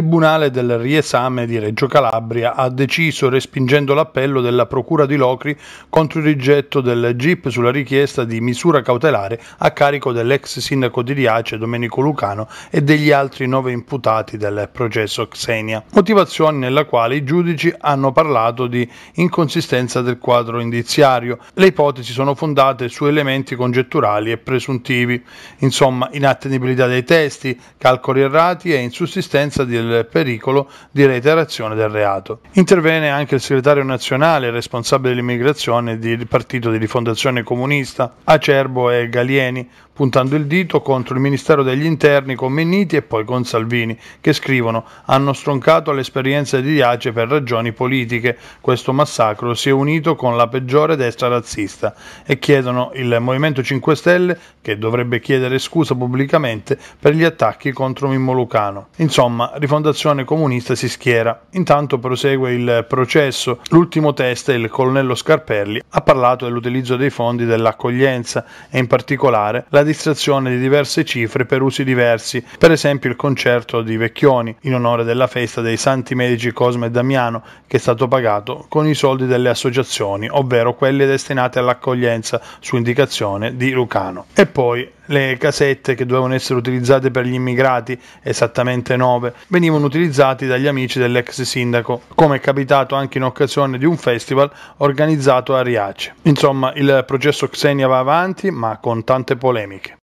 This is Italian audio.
Tribunale del riesame di Reggio Calabria ha deciso respingendo l'appello della Procura di Locri contro il rigetto del GIP sulla richiesta di misura cautelare a carico dell'ex sindaco di Riace Domenico Lucano e degli altri nove imputati del processo Xenia, motivazione nella quale i giudici hanno parlato di inconsistenza del quadro indiziario. Le ipotesi sono fondate su elementi congetturali e presuntivi, insomma inattenibilità dei testi, calcoli errati e insussistenza del del pericolo di reiterazione del reato. Intervenne anche il segretario nazionale responsabile dell'immigrazione del partito di rifondazione comunista Acerbo e Galieni, puntando il dito contro il Ministero degli Interni con Menniti e poi con Salvini, che scrivono hanno stroncato l'esperienza di Diace per ragioni politiche, questo massacro si è unito con la peggiore destra razzista e chiedono il Movimento 5 Stelle, che dovrebbe chiedere scusa pubblicamente per gli attacchi contro Mimmo Lucano. Insomma, Rifondazione Comunista si schiera. Intanto prosegue il processo. L'ultimo test, il colonnello Scarpelli, ha parlato dell'utilizzo dei fondi dell'accoglienza e in particolare la distrazione di diverse cifre per usi diversi, per esempio il concerto di Vecchioni in onore della festa dei Santi Medici Cosme e Damiano che è stato pagato con i soldi delle associazioni, ovvero quelle destinate all'accoglienza su indicazione di Lucano. E poi le casette che dovevano essere utilizzate per gli immigrati, esattamente 9, venivano utilizzati dagli amici dell'ex sindaco, come è capitato anche in occasione di un festival organizzato a Riace. Insomma, il processo Xenia va avanti, ma con tante polemiche.